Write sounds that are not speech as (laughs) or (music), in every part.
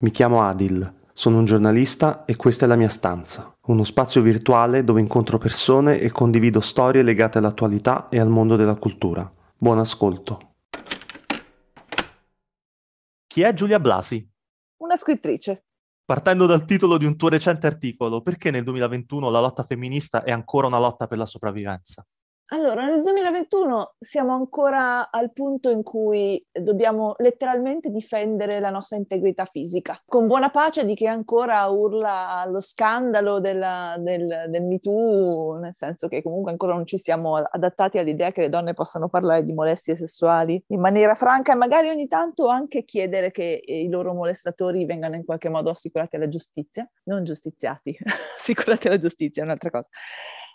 Mi chiamo Adil, sono un giornalista e questa è la mia stanza, uno spazio virtuale dove incontro persone e condivido storie legate all'attualità e al mondo della cultura. Buon ascolto. Chi è Giulia Blasi? Una scrittrice. Partendo dal titolo di un tuo recente articolo, perché nel 2021 la lotta femminista è ancora una lotta per la sopravvivenza? Allora, nel 2021 siamo ancora al punto in cui dobbiamo letteralmente difendere la nostra integrità fisica, con buona pace di chi ancora urla allo scandalo della, del, del MeToo, nel senso che comunque ancora non ci siamo adattati all'idea che le donne possano parlare di molestie sessuali in maniera franca e magari ogni tanto anche chiedere che eh, i loro molestatori vengano in qualche modo assicurati alla giustizia, non giustiziati, (laughs) assicurati alla giustizia è un'altra cosa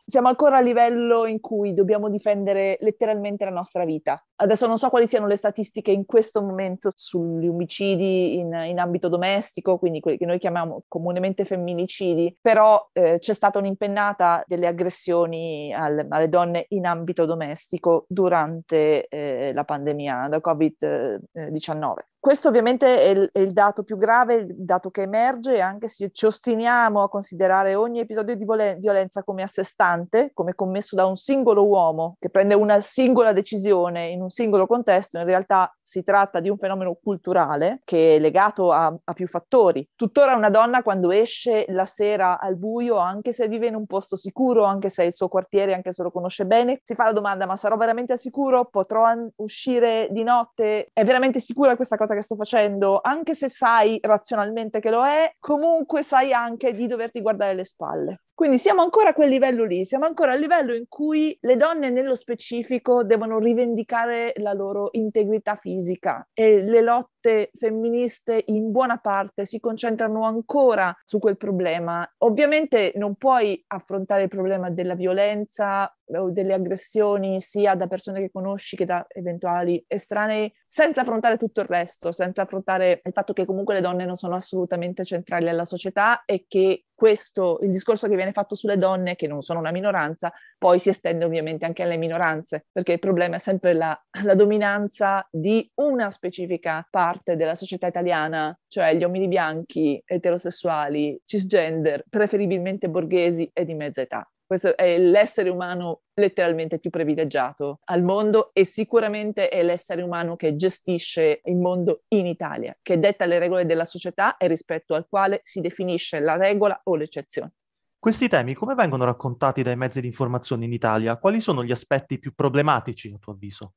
siamo ancora a livello in cui dobbiamo difendere letteralmente la nostra vita. Adesso non so quali siano le statistiche in questo momento sugli omicidi in, in ambito domestico, quindi quelli che noi chiamiamo comunemente femminicidi, però eh, c'è stata un'impennata delle aggressioni al, alle donne in ambito domestico durante eh, la pandemia da Covid-19. Eh, questo ovviamente è il, è il, dato più grave, il dato che emerge, anche se ci ostiniamo a considerare ogni episodio di violenza come a sé stante, come commesso da un singolo uomo che prende una singola decisione in un singolo contesto, in realtà si tratta di un fenomeno culturale che è legato a, a, più fattori. Tuttora una donna quando esce la sera al buio, anche se vive in un posto sicuro, anche se è il suo quartiere, anche se lo conosce bene, si fa la domanda ma sarò veramente al sicuro? Potrò an- uscire di notte? È veramente sicura questa cosa che sto facendo? Anche se sai razionalmente che lo è, comunque sai anche di doverti guardare le spalle. Quindi siamo ancora a quel livello lì, siamo ancora al livello in cui le donne nello specifico devono rivendicare la loro integrità fisica e le lotte lotte femministe in buona parte si concentrano ancora su quel problema. Ovviamente non puoi affrontare il problema della violenza o delle aggressioni sia da persone che conosci che da eventuali estranei senza affrontare tutto il resto, senza affrontare il fatto che comunque le donne non sono assolutamente centrali alla società e che questo, il discorso che viene fatto sulle donne, che non sono una minoranza, poi si estende ovviamente anche alle minoranze, perché il problema è sempre la, la dominanza di una specifica parte parte della società italiana, cioè gli uomini bianchi, eterosessuali, cisgender, preferibilmente borghesi e di mezza età. Questo è l'essere umano letteralmente più privilegiato al mondo e sicuramente è l'essere umano che gestisce il mondo in Italia, che detta le regole della società e rispetto al quale si definisce la regola o l'eccezione. Questi temi come vengono raccontati dai mezzi di informazione in Italia? Quali sono gli aspetti più problematici a tuo avviso?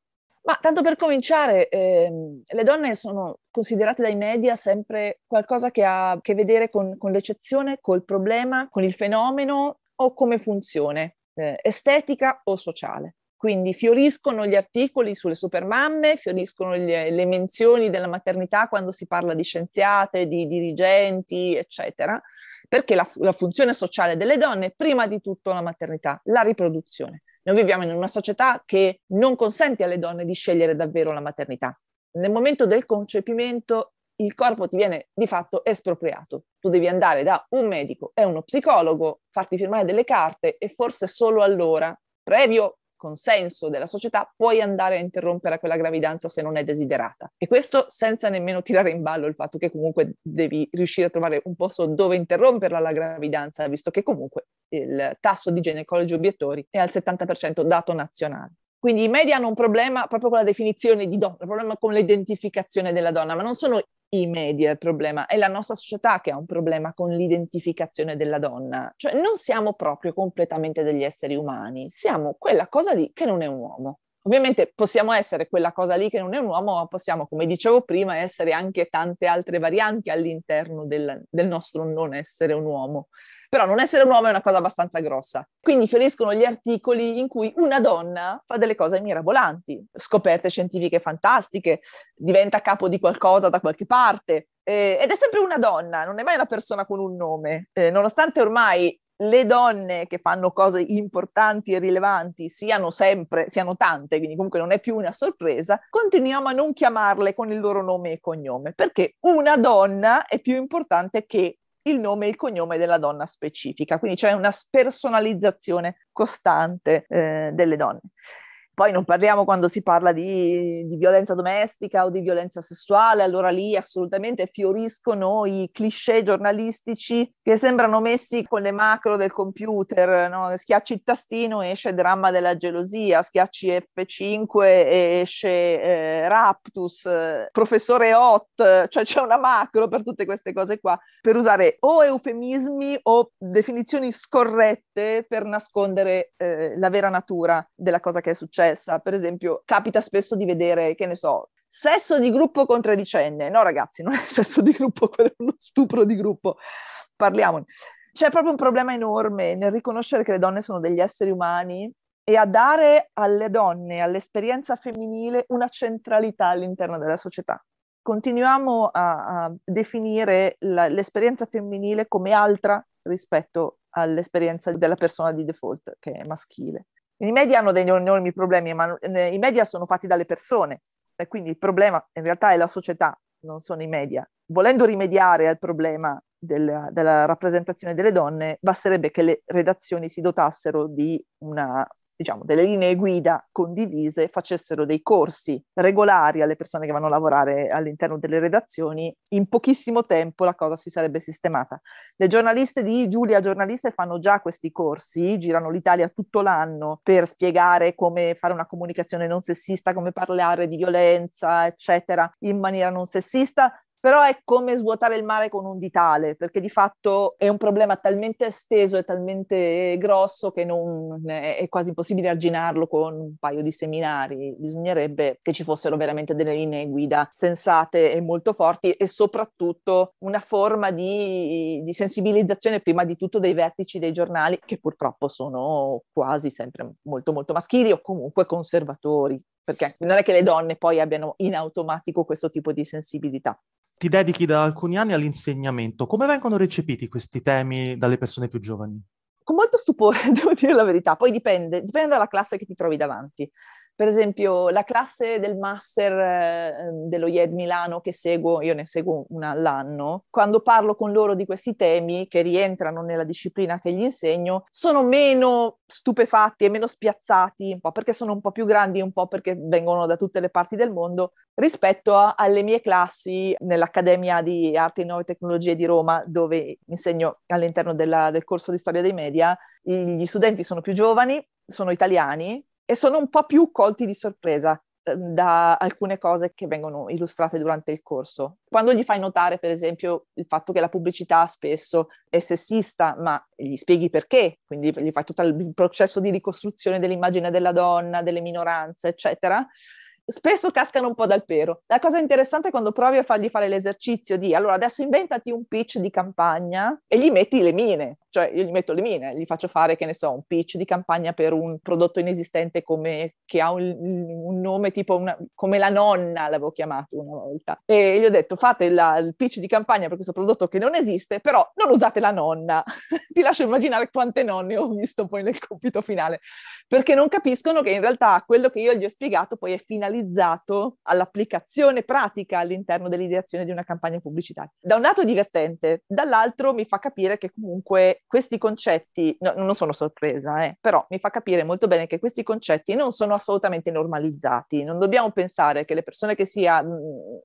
Ma tanto per cominciare, ehm, le donne sono considerate dai media sempre qualcosa che ha a che vedere con, con l'eccezione, col problema, con il fenomeno o come funzione, eh, estetica o sociale. Quindi fioriscono gli articoli sulle supermamme, fioriscono le, le menzioni della maternità quando si parla di scienziate, di dirigenti, eccetera, perché la, la funzione sociale delle donne è prima di tutto la maternità, la riproduzione. Noi viviamo in una società che non consente alle donne di scegliere davvero la maternità. Nel momento del concepimento il corpo ti viene di fatto espropriato. Tu devi andare da un medico e uno psicologo, farti firmare delle carte e forse solo allora, previo consenso della società, puoi andare a interrompere quella gravidanza se non è desiderata. E questo senza nemmeno tirare in ballo il fatto che comunque devi riuscire a trovare un posto dove interromperla la gravidanza, visto che comunque il tasso di ginecologi obiettori è al 70% dato nazionale. Quindi i media hanno un problema proprio con la definizione di donna, un problema con l'identificazione della donna, ma non sono i media il problema, è la nostra società che ha un problema con l'identificazione della donna. Cioè non siamo proprio completamente degli esseri umani, siamo quella cosa lì che non è un uomo. Ovviamente possiamo essere quella cosa lì che non è un uomo, ma possiamo, come dicevo prima, essere anche tante altre varianti all'interno del, del nostro non essere un uomo. Però non essere un uomo è una cosa abbastanza grossa. Quindi fioriscono gli articoli in cui una donna fa delle cose mirabolanti, scoperte scientifiche fantastiche, diventa capo di qualcosa da qualche parte, eh, ed è sempre una donna, non è mai una persona con un nome, eh, nonostante ormai le donne che fanno cose importanti e rilevanti siano sempre, siano tante, quindi comunque non è più una sorpresa, continuiamo a non chiamarle con il loro nome e cognome, perché una donna è più importante che il nome e il cognome della donna specifica, quindi c'è una spersonalizzazione costante eh, delle donne. Poi non parliamo quando si parla di, di, violenza domestica o di violenza sessuale, allora lì assolutamente fioriscono i cliché giornalistici che sembrano messi con le macro del computer, no? schiacci il tastino esce dramma della gelosia, schiacci F5 esce eh, Raptus, professore Hot, cioè c'è una macro per tutte queste cose qua, per usare o eufemismi o definizioni scorrette volte per nascondere eh, la vera natura della cosa che è successa. Per esempio, capita spesso di vedere, che ne so, sesso di gruppo con tredicenne. No, ragazzi, non è (laughs) sesso di gruppo, quello è uno stupro di gruppo. Parliamone. C'è proprio un problema enorme nel riconoscere che le donne sono degli esseri umani e a dare alle donne, all'esperienza femminile, una centralità all'interno della società. Continuiamo a, a definire la, l'esperienza femminile come altra rispetto all'esperienza della persona di default, che è maschile. I media hanno degli enormi problemi, ma eh, i media sono fatti dalle persone, e quindi il problema in realtà è la società, non sono i media. Volendo rimediare al problema della, della rappresentazione delle donne, basterebbe che le redazioni si dotassero di una diciamo, delle linee guida condivise facessero dei corsi regolari alle persone che vanno a lavorare all'interno delle redazioni, in pochissimo tempo la cosa si sarebbe sistemata. Le giornaliste di Giulia Giornaliste fanno già questi corsi, girano l'Italia tutto l'anno per spiegare come fare una comunicazione non sessista, come parlare di violenza, eccetera, in maniera non sessista però è come svuotare il mare con un ditale, perché di fatto è un problema talmente esteso e talmente grosso che non è quasi impossibile arginarlo con un paio di seminari. Bisognerebbe che ci fossero veramente delle linee guida sensate e molto forti e soprattutto una forma di, di sensibilizzazione prima di tutto dei vertici dei giornali, che purtroppo sono quasi sempre molto molto maschili o comunque conservatori perché non è che le donne poi abbiano in automatico questo tipo di sensibilità ti dedichi da alcuni anni all'insegnamento. Come vengono recepiti questi temi dalle persone più giovani? Con molto stupore, (laughs) devo dire la verità. Poi dipende, dipende dalla classe che ti trovi davanti per esempio la classe del master eh, ehm, dello IED Milano che seguo, io ne seguo una all'anno, quando parlo con loro di questi temi che rientrano nella disciplina che gli insegno, sono meno stupefatti e meno spiazzati, un po' perché sono un po' più grandi, un po' perché vengono da tutte le parti del mondo, rispetto a, alle mie classi nell'Accademia di Arte e Nuove Tecnologie di Roma, dove insegno all'interno della, del corso di storia dei media. Gli studenti sono più giovani, sono italiani, e sono un po' più colti di sorpresa ehm, da alcune cose che vengono illustrate durante il corso. Quando gli fai notare, per esempio, il fatto che la pubblicità spesso è sessista, ma gli spieghi perché, quindi gli fai tutto il processo di ricostruzione dell'immagine della donna, delle minoranze, eccetera, spesso cascano un po' dal pero. La cosa interessante è quando provi a fargli fare l'esercizio di allora adesso inventati un pitch di campagna e gli metti le mine. Cioè io gli metto le mine, gli faccio fare, che ne so, un pitch di campagna per un prodotto inesistente come, che ha un, un nome tipo una, come la nonna, l'avevo chiamato una volta. E gli ho detto fate la, il pitch di campagna per questo prodotto che non esiste, però non usate la nonna. (laughs) Ti lascio immaginare quante nonne ho visto poi nel compito finale, perché non capiscono che in realtà quello che io gli ho spiegato poi è finalizzato all'applicazione pratica all'interno dell'ideazione di una campagna pubblicitaria. Da un lato è divertente, dall'altro mi fa capire che comunque questi concetti, no, non sono sorpresa, eh, però mi fa capire molto bene che questi concetti non sono assolutamente normalizzati, non dobbiamo pensare che le persone che si ah, mh,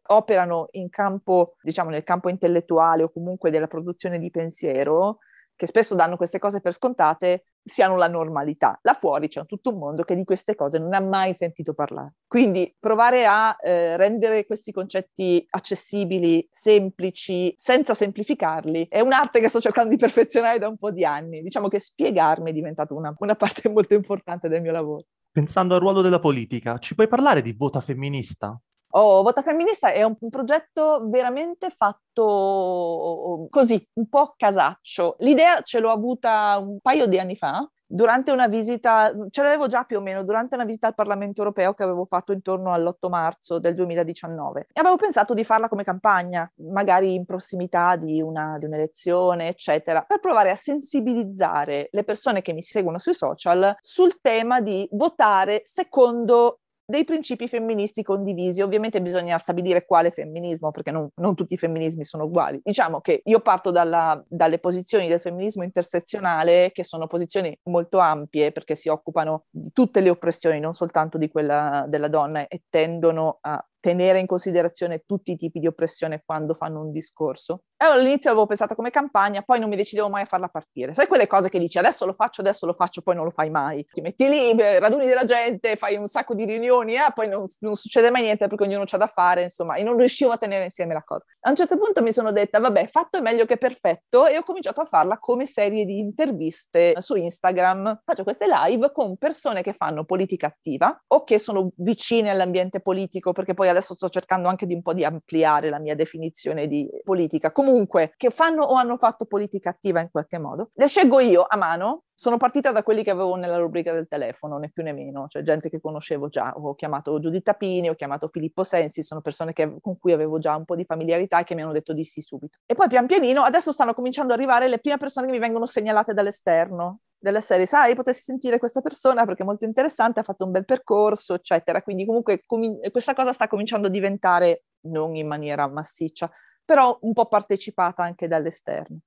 operano in campo, diciamo nel campo intellettuale o comunque della produzione di pensiero, che spesso danno queste cose per scontate, siano la normalità. Là fuori c'è tutto un mondo che di queste cose non ha mai sentito parlare. Quindi provare a eh, rendere questi concetti accessibili, semplici, senza semplificarli, è un'arte che sto cercando di perfezionare da un po' di anni. Diciamo che spiegarmi è diventata una, una parte molto importante del mio lavoro. Pensando al ruolo della politica, ci puoi parlare di vota femminista? Oh, Vota Femminista è un, un progetto veramente fatto così, un po' casaccio. L'idea ce l'ho avuta un paio di anni fa, durante una visita, ce l'avevo già più o meno, durante una visita al Parlamento europeo che avevo fatto intorno all'8 marzo del 2019. E avevo pensato di farla come campagna, magari in prossimità di, una, di un'elezione, eccetera, per provare a sensibilizzare le persone che mi seguono sui social sul tema di votare secondo dei principi femministi condivisi. Ovviamente bisogna stabilire quale femminismo, perché non, non tutti i femminismi sono uguali. Diciamo che io parto dalla, dalle posizioni del femminismo intersezionale, che sono posizioni molto ampie, perché si occupano di tutte le oppressioni, non soltanto di quella della donna, e tendono a tenere in considerazione tutti i tipi di oppressione quando fanno un discorso. Allora, eh, all'inizio avevo pensato come campagna, poi non mi decidevo mai a farla partire. Sai quelle cose che dici adesso lo faccio, adesso lo faccio, poi non lo fai mai. Ti metti lì, eh, raduni della gente, fai un sacco di riunioni, eh, poi non, non succede mai niente perché ognuno c'ha da fare, insomma, e non riuscivo a tenere insieme la cosa. A un certo punto mi sono detta, vabbè, fatto è meglio che perfetto, e ho cominciato a farla come serie di interviste su Instagram. Faccio queste live con persone che fanno politica attiva o che sono vicine all'ambiente politico, perché poi adesso sto cercando anche di un po' di ampliare la mia definizione di politica. Comunque comunque che fanno o hanno fatto politica attiva in qualche modo. Le scelgo io a mano, sono partita da quelli che avevo nella rubrica del telefono, né più né meno, cioè gente che conoscevo già, ho chiamato Giuditta Pini, ho chiamato Filippo Sensi, sono persone che, con cui avevo già un po' di familiarità e che mi hanno detto di sì subito. E poi pian pianino, adesso stanno cominciando ad arrivare le prime persone che mi vengono segnalate dall'esterno, della serie, sai, potessi sentire questa persona perché è molto interessante, ha fatto un bel percorso, eccetera. Quindi comunque com- questa cosa sta cominciando a diventare non in maniera massiccia, però un po' partecipata anche dall'esterno.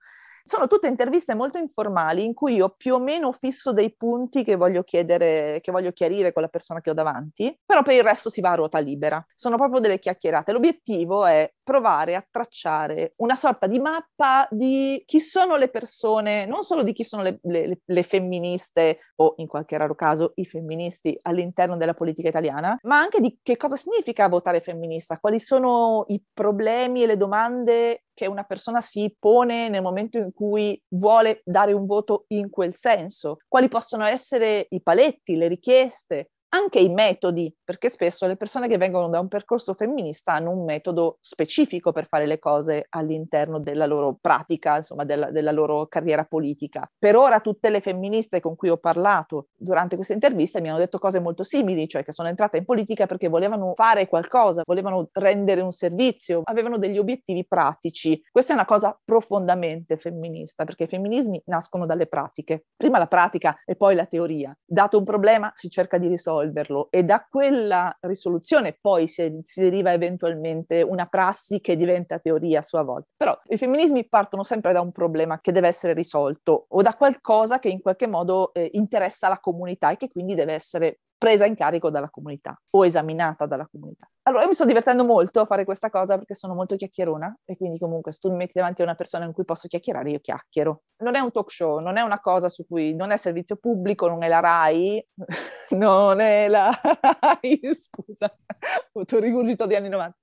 Sono tutte interviste molto informali in cui io più o meno fisso dei punti che voglio chiedere, che voglio chiarire con la persona che ho davanti, però per il resto si va a ruota libera. Sono proprio delle chiacchierate. L'obiettivo è provare a tracciare una sorta di mappa di chi sono le persone, non solo di chi sono le, le, le femministe o in qualche raro caso i femministi all'interno della politica italiana, ma anche di che cosa significa votare femminista, quali sono i problemi e le domande che una persona si pone nel momento in cui vuole dare un voto in quel senso, quali possono essere i paletti, le richieste, anche i metodi, perché spesso le persone che vengono da un percorso femminista hanno un metodo specifico per fare le cose all'interno della loro pratica, insomma, della, della loro carriera politica. Per ora tutte le femministe con cui ho parlato durante questa intervista mi hanno detto cose molto simili, cioè che sono entrate in politica perché volevano fare qualcosa, volevano rendere un servizio, avevano degli obiettivi pratici. Questa è una cosa profondamente femminista, perché i femminismi nascono dalle pratiche. Prima la pratica e poi la teoria. Dato un problema si cerca di risolvere risolverlo e da quella risoluzione poi si, si deriva eventualmente una prassi che diventa teoria a sua volta. Però i femminismi partono sempre da un problema che deve essere risolto o da qualcosa che in qualche modo eh, interessa la comunità e che quindi deve essere presa in carico dalla comunità o esaminata dalla comunità. Allora io mi sto divertendo molto a fare questa cosa perché sono molto chiacchierona e quindi comunque se tu mi metti davanti a una persona con cui posso chiacchierare io chiacchiero. Non è un talk show, non è una cosa su cui non è servizio pubblico, non è la RAI, (laughs) non è la RAI, (laughs) scusa, ho avuto un rigurgito di anni 90.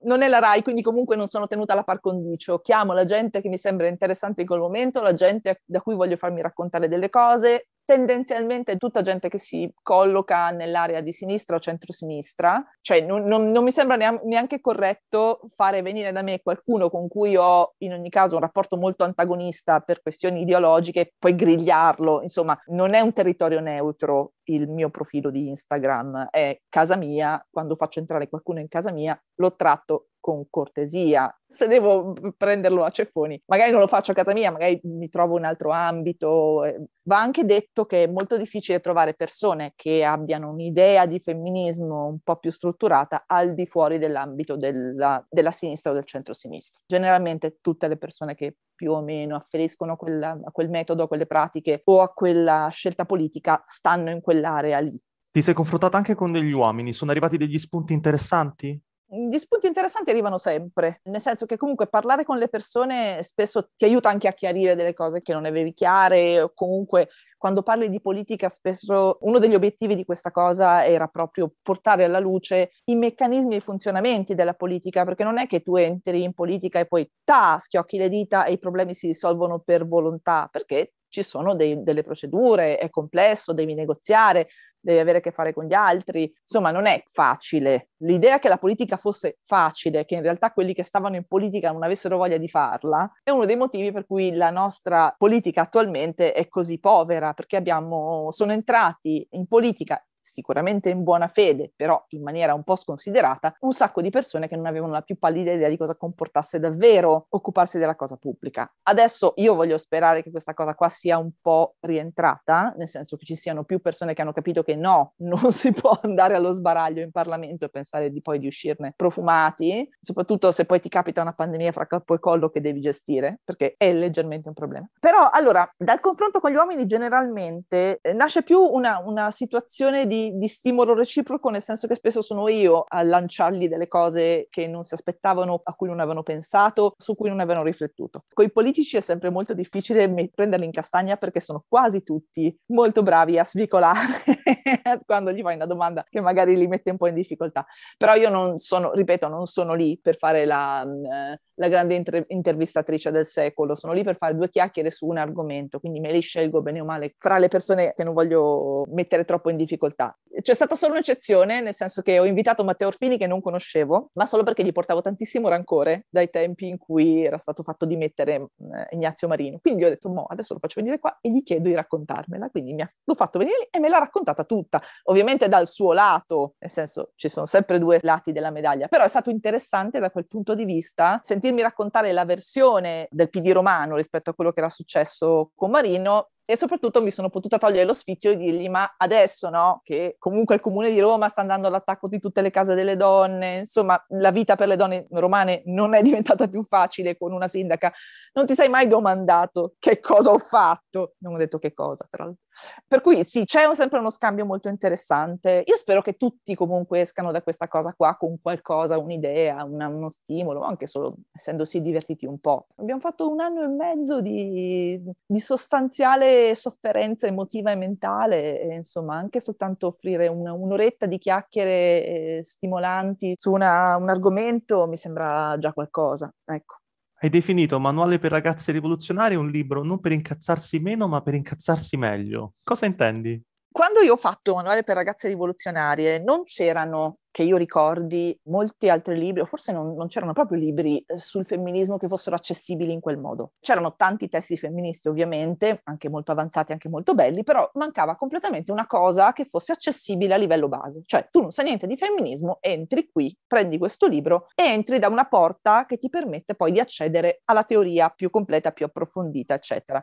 Non è la RAI, quindi comunque non sono tenuta alla par condicio. Chiamo la gente che mi sembra interessante in quel momento, la gente da cui voglio farmi raccontare delle cose tendenzialmente tutta gente che si colloca nell'area di sinistra o centrosinistra, cioè non, non, non mi sembra neanche corretto fare venire da me qualcuno con cui ho in ogni caso un rapporto molto antagonista per questioni ideologiche e poi grigliarlo, insomma non è un territorio neutro il mio profilo di Instagram, è casa mia, quando faccio entrare qualcuno in casa mia lo tratto con cortesia. Se devo mm, prenderlo a ceffoni, magari non lo faccio a casa mia, magari mi trovo in altro ambito. Eh. Va anche detto che è molto difficile trovare persone che abbiano un'idea di femminismo un po' più strutturata al di fuori dell'ambito della, della sinistra o del centro-sinistra. Generalmente tutte le persone che più o meno afferiscono quella, a quel metodo, a quelle pratiche o a quella scelta politica stanno in quell'area lì. Ti sei confrontata anche con degli uomini? Sono arrivati degli spunti interessanti? Mm, gli spunti interessanti arrivano sempre, nel senso che comunque parlare con le persone spesso ti aiuta anche a chiarire delle cose che non avevi chiare, o comunque quando parli di politica spesso uno degli obiettivi di questa cosa era proprio portare alla luce i meccanismi e i funzionamenti della politica, perché non è che tu entri in politica e poi ta, schiocchi le dita e i problemi si risolvono per volontà, perché ci sono dei, delle procedure, è complesso, devi negoziare, devi avere a che fare con gli altri, insomma non è facile. L'idea che la politica fosse facile, che in realtà quelli che stavano in politica non avessero voglia di farla, è uno dei motivi per cui la nostra politica attualmente è così povera, perché abbiamo, sono entrati in politica sicuramente in buona fede, però in maniera un po' sconsiderata, un sacco di persone che non avevano la più pallida idea di cosa comportasse davvero occuparsi della cosa pubblica. Adesso io voglio sperare che questa cosa qua sia un po' rientrata, nel senso che ci siano più persone che hanno capito che no, (laughs) non si può andare allo sbaraglio in Parlamento e pensare di poi di uscirne profumati, soprattutto se poi ti capita una pandemia fra capo e collo che devi gestire, perché è leggermente un problema. Però allora, dal confronto con gli uomini generalmente eh, nasce più una, una situazione di di, stimolo reciproco, nel senso che spesso sono io a lanciargli delle cose che non si aspettavano, a cui non avevano pensato, su cui non avevano riflettuto. Con i politici è sempre molto difficile prenderli in castagna perché sono quasi tutti molto bravi a svicolare (laughs) quando gli fai una domanda che magari li mette un po' in difficoltà. Però io non sono, ripeto, non sono lì per fare la, mm, eh, la grande inter- intervistatrice del secolo, sono lì per fare due chiacchiere su un argomento, quindi me li scelgo bene o male fra le persone che non voglio mettere troppo in difficoltà realtà. C'è stata solo un'eccezione, nel senso che ho invitato Matteo Orfini che non conoscevo, ma solo perché gli portavo tantissimo rancore dai tempi in cui era stato fatto dimettere mm, eh, Ignazio Marino. Quindi ho detto, mo, adesso lo faccio venire qua e gli chiedo di raccontarmela. Quindi mi ha, l'ho fatto venire lì e me l'ha raccontata tutta. Ovviamente dal suo lato, nel senso ci sono sempre due lati della medaglia, però è stato interessante da quel punto di vista sentirmi raccontare la versione del PD romano rispetto a quello che era successo con Marino e soprattutto mi sono potuta togliere lo sfizio e dirgli ma adesso no, che comunque il comune di Roma sta andando all'attacco di tutte le case delle donne, insomma la vita per le donne romane non è (laughs) diventata più facile con una sindaca, non ti sei mai domandato che cosa ho fatto, non ho detto che cosa tra l'altro. Per cui sì, c'è un, sempre uno scambio molto interessante. Io spero che tutti comunque escano da questa cosa qua con qualcosa, un'idea, una, uno stimolo, anche solo essendosi divertiti un po'. Abbiamo fatto un anno e mezzo di, di sostanziale sofferenza emotiva e mentale, e, insomma, anche soltanto offrire una, un'oretta di chiacchiere eh, stimolanti su una, un argomento mi sembra già qualcosa. Ecco. Hai definito Manuale per ragazze rivoluzionarie un libro non per incazzarsi meno, ma per incazzarsi meglio. Cosa intendi? Quando io ho fatto Manuale per ragazze rivoluzionarie non c'erano che io ricordi molti altri libri, o forse non, non, c'erano proprio libri eh, sul femminismo che fossero accessibili in quel modo. C'erano tanti testi femministi ovviamente, anche molto avanzati, anche molto belli, però mancava completamente una cosa che fosse accessibile a livello base. Cioè tu non sai niente di femminismo, entri qui, prendi questo libro e entri da una porta che ti permette poi di accedere alla teoria più completa, più approfondita, eccetera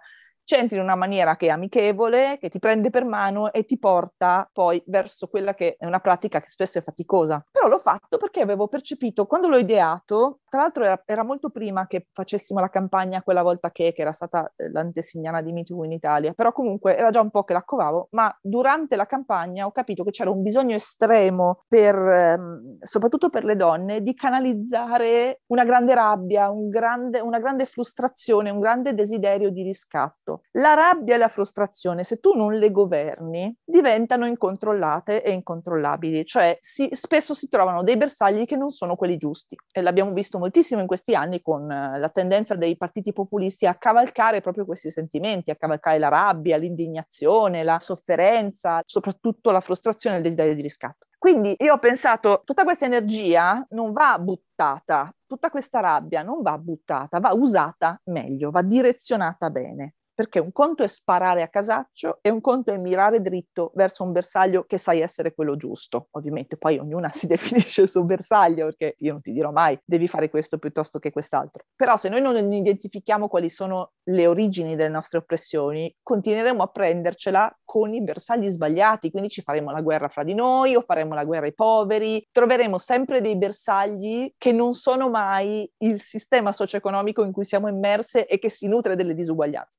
c'entri in una maniera che è amichevole, che ti prende per mano e ti porta poi verso quella che è una pratica che spesso è faticosa. Però l'ho fatto perché avevo percepito, quando l'ho ideato, tra l'altro era, era molto prima che facessimo la campagna quella volta che, che era stata eh, l'antesignana di MeToo in Italia, però comunque era già un po' che la covavo, ma durante la campagna ho capito che c'era un bisogno estremo per, ehm, soprattutto per le donne, di canalizzare una grande rabbia, un grande, una grande frustrazione, un grande desiderio di riscatto. La rabbia e la frustrazione, se tu non le governi, diventano incontrollate e incontrollabili, cioè si, spesso si trovano dei bersagli che non sono quelli giusti. E l'abbiamo visto moltissimo in questi anni con eh, la tendenza dei partiti populisti a cavalcare proprio questi sentimenti, a cavalcare la rabbia, l'indignazione, la sofferenza, soprattutto la frustrazione e il desiderio di riscatto. Quindi io ho pensato, tutta questa energia non va buttata, tutta questa rabbia non va buttata, va usata meglio, va direzionata bene perché un conto è sparare a casaccio e un conto è mirare dritto verso un bersaglio che sai essere quello giusto. Ovviamente poi ognuna (laughs) si definisce il suo bersaglio, perché io non ti dirò mai devi fare questo piuttosto che quest'altro. Però se noi non identifichiamo quali sono le origini delle nostre oppressioni, continueremo a prendercela con i bersagli sbagliati, quindi ci faremo la guerra fra di noi o faremo la guerra ai poveri, troveremo sempre dei bersagli che non sono mai il sistema socio-economico in cui siamo immerse e che si nutre delle disuguaglianze.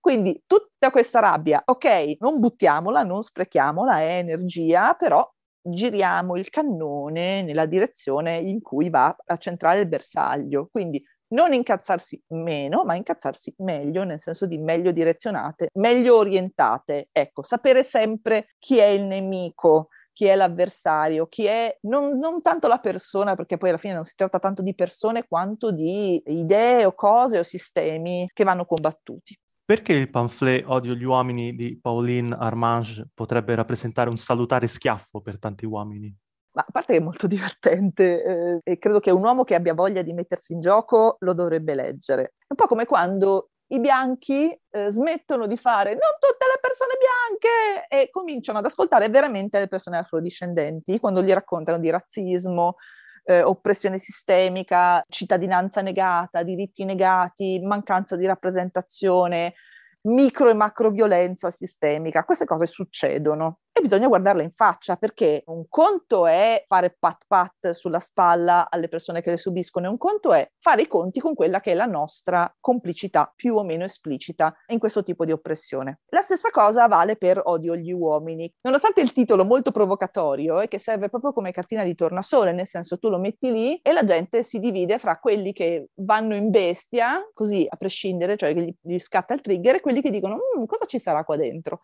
Quindi tutta questa rabbia, ok, non buttiamola, non sprechiamola, è energia, però giriamo il cannone nella direzione in cui va a centrare il bersaglio. Quindi non incazzarsi meno, ma incazzarsi meglio, nel senso di meglio direzionate, meglio orientate. Ecco, sapere sempre chi è il nemico, chi è l'avversario, chi è non, non, tanto la persona, perché poi alla fine non si tratta tanto di persone quanto di idee o cose o sistemi che vanno combattuti. Perché il pamphlet Odio gli uomini di Pauline Armange potrebbe rappresentare un salutare schiaffo per tanti uomini? Ma a parte che è molto (laughs) divertente eh, e credo che un uomo che abbia voglia di mettersi in gioco lo dovrebbe leggere. È un po' come quando i bianchi eh, smettono di fare non tutte le persone bianche e cominciano ad ascoltare veramente le persone afrodiscendenti quando gli raccontano di razzismo, eh, oppressione sistemica, cittadinanza negata, diritti negati, mancanza di rappresentazione, micro e macro violenza sistemica. Queste cose succedono e bisogna guardarla in faccia perché un conto è fare pat pat sulla spalla alle persone che le subiscono e un conto è fare i conti con quella che è la nostra complicità più o meno esplicita in questo tipo di oppressione. La stessa cosa vale per Odio agli uomini. Nonostante il titolo molto provocatorio e eh, che serve proprio come cartina di tornasole, nel senso tu lo metti lì e la gente si divide fra quelli che vanno in bestia, così a prescindere, cioè che gli, gli scatta il trigger, e quelli che dicono mm, cosa ci sarà qua dentro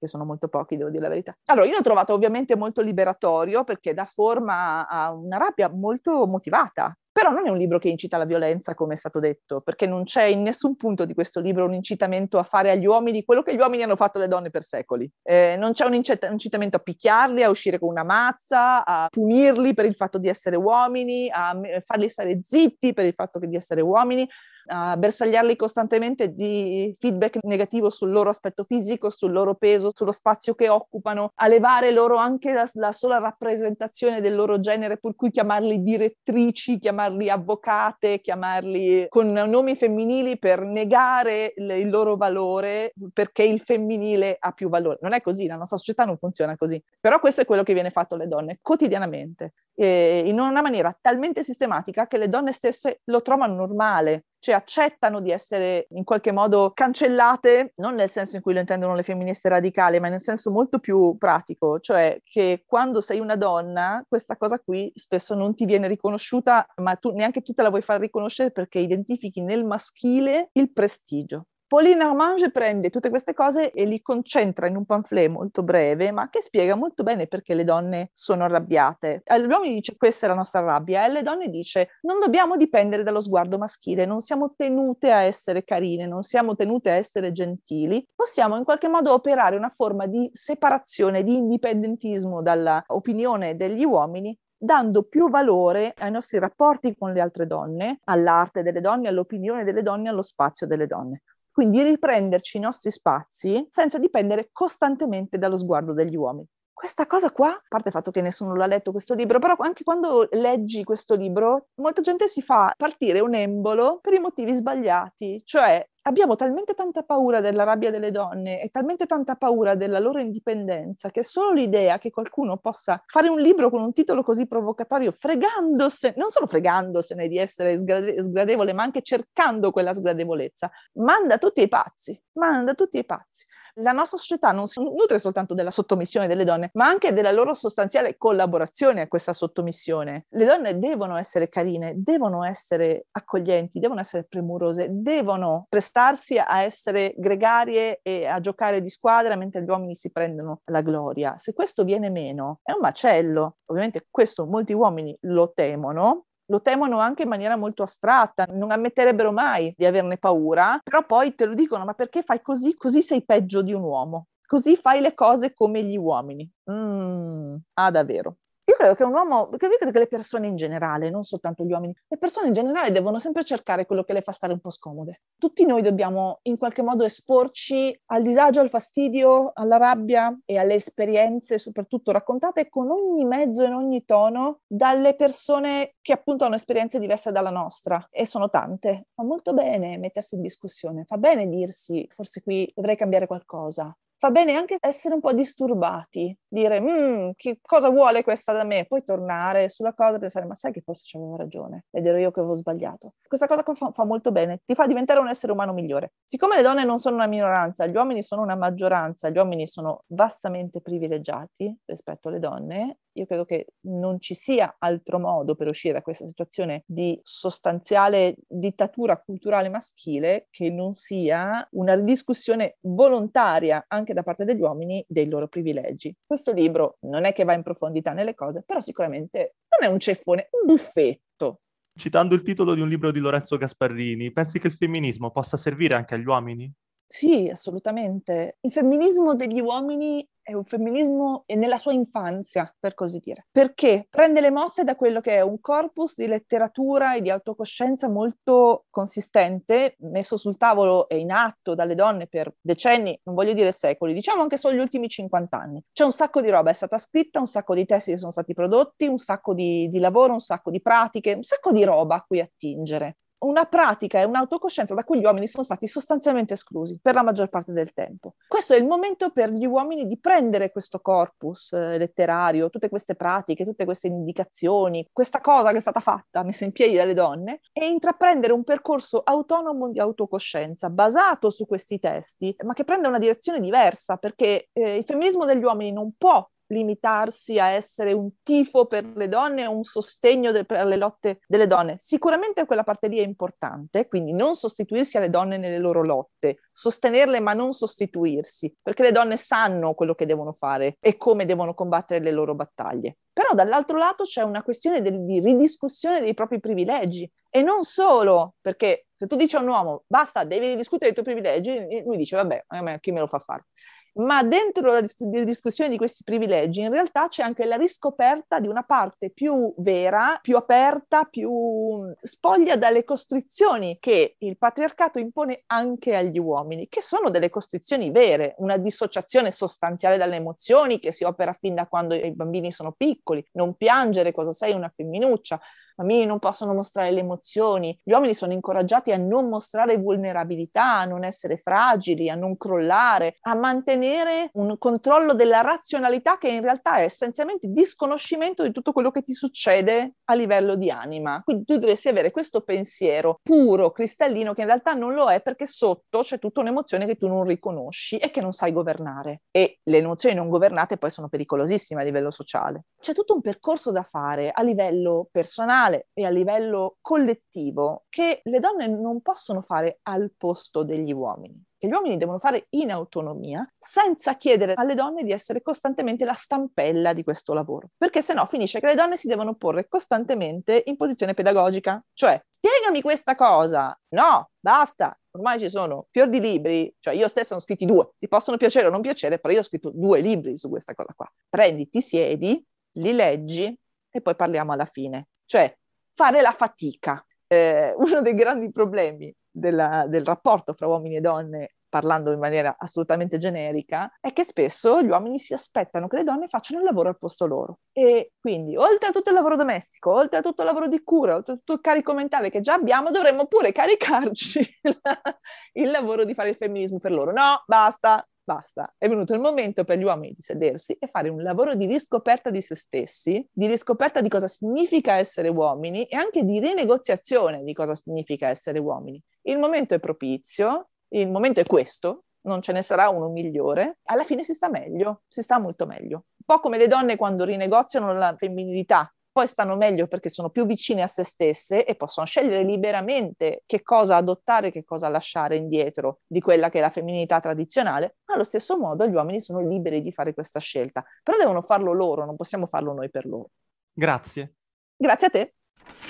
che sono molto pochi, devo dire la verità. Allora, io l'ho trovato ovviamente molto liberatorio perché dà forma a una rabbia molto motivata, però non è un libro che incita alla violenza, come è stato detto, perché non c'è in nessun punto di questo libro un incitamento a fare agli uomini quello che gli uomini hanno fatto alle donne per secoli. Eh, non c'è un, un, incitamento a picchiarli, a uscire con una mazza, a punirli per il fatto di essere uomini, a farli stare zitti per il fatto di essere uomini a bersagliarli costantemente di feedback negativo sul loro aspetto fisico, sul loro peso, sullo spazio che occupano, a levare loro anche la, la sola rappresentazione del loro genere, per cui chiamarli direttrici, chiamarli avvocate, chiamarli con nomi femminili per negare le, il loro valore perché il femminile ha più valore. Non è così, la nostra società non funziona così. Però questo è quello che viene fatto alle donne quotidianamente eh, in una maniera talmente sistematica che le donne stesse lo trovano normale, cioè accettano di essere in qualche modo cancellate, non nel senso in cui lo intendono le femministe radicali, ma nel senso molto più pratico, cioè che quando sei una donna questa cosa qui spesso non ti viene riconosciuta, ma tu neanche tu te la vuoi far riconoscere perché identifichi nel maschile il prestigio. Pauline Armange prende tutte queste cose e li concentra in un pamphlet molto breve, ma che spiega molto bene perché le donne sono arrabbiate. Agli eh, uomini dice questa è la nostra rabbia, e alle donne dice non dobbiamo dipendere dallo sguardo maschile, non siamo tenute a essere carine, non siamo tenute a essere gentili, possiamo in qualche modo operare una forma di separazione, di indipendentismo dall'opinione degli uomini dando più valore ai nostri rapporti con le altre donne, all'arte delle donne, all'opinione delle donne, allo spazio delle donne. Quindi riprenderci i nostri spazi senza dipendere costantemente dallo sguardo degli uomini. Questa cosa qua, a parte il fatto che nessuno l'ha letto questo libro, però anche quando leggi questo libro, molta gente si fa partire un embolo per i motivi sbagliati, cioè abbiamo talmente tanta paura della rabbia delle donne e talmente tanta paura della loro indipendenza che solo l'idea che qualcuno possa fare un libro con un titolo così provocatorio, fregandosene, non solo fregandosene di essere sgrade- sgradevole, ma anche cercando quella sgradevolezza, manda tutti ai pazzi, manda tutti ai pazzi. La nostra società non si nutre soltanto della sottomissione delle donne, ma anche della loro sostanziale collaborazione a questa sottomissione. Le donne devono essere carine, devono essere accoglienti, devono essere premurose, devono prestarsi a essere gregarie e a giocare di squadra mentre gli uomini si prendono la gloria. Se questo viene meno, è un macello. Ovviamente questo molti uomini lo temono lo temono anche in maniera molto astratta, non ammetterebbero mai di averne paura, però poi te lo dicono, ma perché fai così? Così sei peggio di un uomo, così fai le cose come gli uomini. Mm, ah, davvero. Io credo che un uomo, io credo che le persone in generale, non soltanto gli uomini, le persone in generale devono sempre cercare quello che le fa stare un po' scomode. Tutti noi dobbiamo in qualche modo esporci al disagio, al fastidio, alla rabbia e alle esperienze, soprattutto raccontate con ogni mezzo e in ogni tono, dalle persone che appunto hanno esperienze diverse dalla nostra e sono tante. Fa molto bene mettersi in discussione, fa bene dirsi forse qui dovrei cambiare qualcosa, fa bene anche essere un po' disturbati, dire mm, che cosa vuole questa da me, poi tornare sulla cosa e pensare ma sai che forse c'avevo ragione ed ero io che avevo sbagliato. Questa cosa fa, fa molto bene, ti fa diventare un essere umano migliore. Siccome le donne non sono una minoranza, gli uomini sono una maggioranza, gli uomini sono vastamente privilegiati rispetto alle donne, io credo che non ci sia altro modo per uscire da questa situazione di sostanziale dittatura culturale maschile che non sia una ridiscussione volontaria anche da parte degli uomini dei loro privilegi. Questo libro non è che va in profondità nelle cose, però sicuramente non è un ceffone, un buffetto. Citando il titolo di un libro di Lorenzo Gasparrini, pensi che il femminismo possa servire anche agli uomini? Sì, assolutamente. Il femminismo degli uomini è un femminismo nella sua infanzia, per così dire, perché prende le mosse da quello che è un corpus di letteratura e di autocoscienza molto consistente, messo sul tavolo e in atto dalle donne per decenni, non voglio dire secoli, diciamo anche solo gli ultimi 50 anni. C'è un sacco di roba, è stata scritta, un sacco di testi che sono stati prodotti, un sacco di, di lavoro, un sacco di pratiche, un sacco di roba a cui attingere una pratica e un'autocoscienza da cui gli uomini sono stati sostanzialmente esclusi per la maggior parte del tempo. Questo è il momento per gli uomini di prendere questo corpus eh, letterario, tutte queste pratiche, tutte queste indicazioni, questa cosa che è stata fatta, messa in piedi dalle donne, e intraprendere un percorso autonomo di autocoscienza basato su questi testi, ma che prende una direzione diversa, perché eh, il femminismo degli uomini non può limitarsi a essere un tifo per le donne o un sostegno de- per le lotte delle donne. Sicuramente quella parte lì è importante, quindi non sostituirsi alle donne nelle loro lotte, sostenerle ma non sostituirsi, perché le donne sanno quello che devono fare e come devono combattere le loro battaglie. Però dall'altro lato c'è una questione del- di ridiscussione dei propri privilegi e non solo, perché se tu dici a un uomo basta, devi ridiscutere i tuoi privilegi, lui dice vabbè, chi me lo fa fare? ma dentro la, dis- discussione di questi privilegi in realtà c'è anche la riscoperta di una parte più vera, più aperta, più mm, spoglia dalle costrizioni che il patriarcato impone anche agli uomini, che sono delle costrizioni vere, una dissociazione sostanziale dalle emozioni che si opera fin da quando i bambini sono piccoli, non piangere, cosa sei una femminuccia, bambini non possono mostrare le emozioni, gli uomini sono incoraggiati a non mostrare vulnerabilità, a non essere fragili, a non crollare, a mantenere un controllo della razionalità che in realtà è essenzialmente disconoscimento di tutto quello che ti succede a livello di anima. Quindi tu dovresti avere questo pensiero puro, cristallino, che in realtà non lo è perché sotto c'è tutta un'emozione che tu non riconosci e che non sai governare. E le emozioni non governate poi sono pericolosissime a livello sociale. C'è tutto un percorso da fare a livello personale personale e a livello collettivo che le donne non possono fare al posto degli uomini che gli uomini devono fare in autonomia, senza chiedere alle donne di essere costantemente la stampella di questo lavoro. Perché se no finisce che le donne si devono porre costantemente in posizione pedagogica, cioè spiegami questa cosa, no, basta. Ormai ci sono fior di libri, cioè io stessa ne ho scritti due, ti possono piacere o non piacere, però io ho scritto due libri su questa cosa qua. Prendi, ti siedi, li leggi e poi parliamo alla fine. Cioè, fare la fatica. Eh, uno dei grandi problemi della, del rapporto fra uomini e donne, parlando in maniera assolutamente generica, è che spesso gli uomini si aspettano che le donne facciano il lavoro al posto loro. E quindi, oltre a tutto il lavoro domestico, oltre a tutto il lavoro di cura, oltre a tutto il carico mentale che già abbiamo, dovremmo pure caricarci (laughs) il lavoro di fare il femminismo per loro. No, basta, Basta, è venuto il momento per gli uomini di sedersi e fare un lavoro di riscoperta di se stessi, di riscoperta di cosa significa essere uomini e anche di rinegoziazione di cosa significa essere uomini. Il momento è propizio, il momento è questo, non ce ne sarà uno migliore, alla fine si sta meglio, si sta molto meglio. Un po' come le donne quando rinegoziano la femminilità poi stanno meglio perché sono più vicine a se stesse e possono scegliere liberamente che cosa adottare che cosa lasciare indietro di quella che è la femminilità tradizionale, ma allo stesso modo gli uomini sono liberi di fare questa scelta, però devono farlo loro, non possiamo farlo noi per loro. Grazie. Grazie a te.